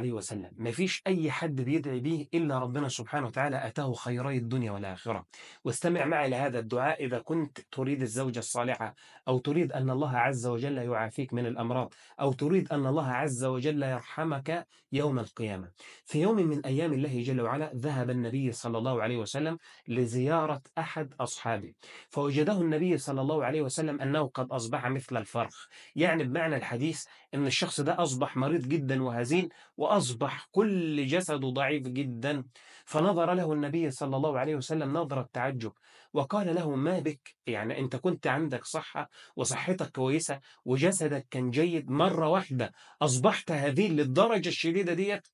عليه وسلم ما فيش أي حد بيدعي به إلا ربنا سبحانه وتعالى أتاه خيري الدنيا والآخرة واستمع معي لهذا الدعاء إذا كنت تريد الزوجة الصالحة أو تريد أن الله عز وجل يعافيك من الأمراض أو تريد أن الله عز وجل يرحمك يوم القيامة في يوم من أيام الله جل وعلا ذهب النبي صلى الله عليه وسلم لزيارة أحد أصحابه فوجده النبي صلى الله عليه وسلم أنه قد أصبح مثل الفرخ يعني بمعنى الحديث أن الشخص ده أصبح مريض جدا وهزين و وأصبح كل جسده ضعيف جدا فنظر له النبي صلى الله عليه وسلم نظرة تعجب وقال له ما بك يعني أنت كنت عندك صحة وصحتك كويسة وجسدك كان جيد مرة واحدة أصبحت هذه للدرجة الشديدة ديت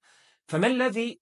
فما الذي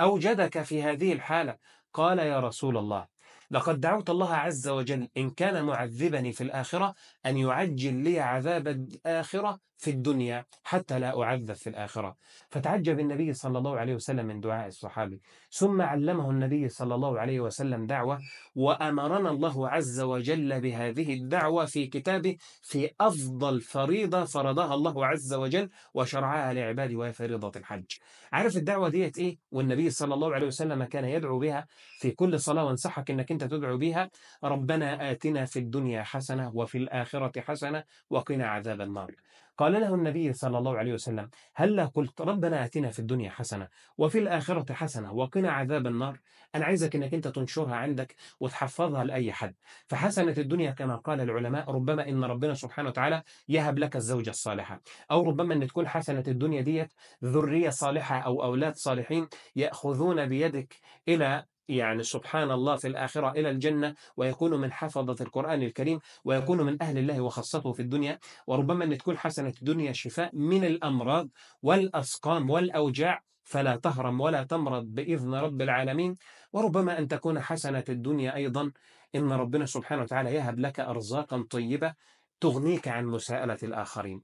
أوجدك في هذه الحالة قال يا رسول الله لقد دعوت الله عز وجل إن كان معذبني في الآخرة أن يعجل لي عذاب الآخرة في الدنيا حتى لا أعذب في الآخرة فتعجب النبي صلى الله عليه وسلم من دعاء الصحابي ثم علمه النبي صلى الله عليه وسلم دعوة وأمرنا الله عز وجل بهذه الدعوة في كتابه في أفضل فريضة فرضها الله عز وجل وشرعها لعباده وهي فريضة الحج عارف الدعوة ديت إيه والنبي صلى الله عليه وسلم كان يدعو بها في كل صلاة وانصحك أنك أنت تدعو بها ربنا آتنا في الدنيا حسنة وفي الآخرة حسنة وقنا عذاب النار قال له النبي صلى الله عليه وسلم هلا قلت ربنا آتنا في الدنيا حسنة وفي الآخرة حسنة وقنا عذاب النار أنا عايزك أنك أنت تنشرها عندك وتحفظها لأي حد فحسنة الدنيا كما قال العلماء ربما إن ربنا سبحانه وتعالى يهب لك الزوجة الصالحة أو ربما أن تكون حسنة الدنيا ديت ذرية صالحة أو أولاد صالحين يأخذون بيدك إلى يعني سبحان الله في الآخرة إلى الجنة ويكون من حفظة القرآن الكريم ويكون من أهل الله وخاصته في الدنيا وربما أن تكون حسنة الدنيا شفاء من الأمراض والأسقام والأوجاع فلا تهرم ولا تمرض بإذن رب العالمين وربما أن تكون حسنة الدنيا أيضا إن ربنا سبحانه وتعالى يهب لك أرزاقا طيبة تغنيك عن مساءلة الآخرين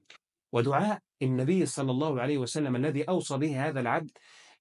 ودعاء النبي صلى الله عليه وسلم الذي أوصى به هذا العبد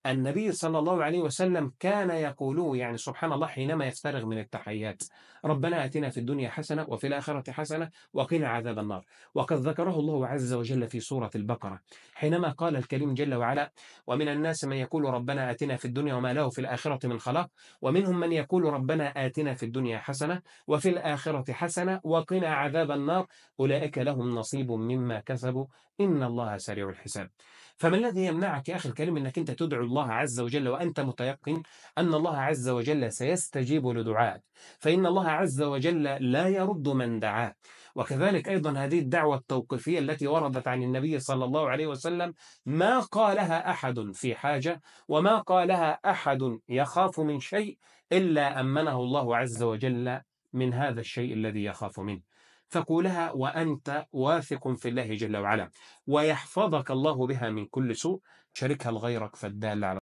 النبي صلى الله عليه وسلم كان يقوله يعني سبحان الله حينما يفترغ من التحيات ربنا أتنا في الدنيا حسنة وفي الآخرة حسنة وقنا عذاب النار وقد ذكره الله عز وجل في سورة البقرة حينما قال الكريم جل وعلا ومن الناس من يقول ربنا آتنا في الدنيا وما له في الآخرة من خلاق ومنهم من يقول ربنا آتنا في الدنيا حسنة وفي الآخرة حسنة وقنا عذاب النار أولئك لهم نصيب مما كسبوا إن الله سريع الحساب فما الذي يمنعك يا أخي الكريم أنك أنت تدعو الله عز وجل وأنت متيقن أن الله عز وجل سيستجيب لدعائك فإن الله عز وجل لا يرد من دعاه وكذلك أيضا هذه الدعوة التوقيفية التي وردت عن النبي صلى الله عليه وسلم ما قالها أحد في حاجة وما قالها أحد يخاف من شيء إلا أمنه الله عز وجل من هذا الشيء الذي يخاف منه فقولها وأنت واثق في الله جل وعلا ويحفظك الله بها من كل سوء شاركها لغيرك فالدال على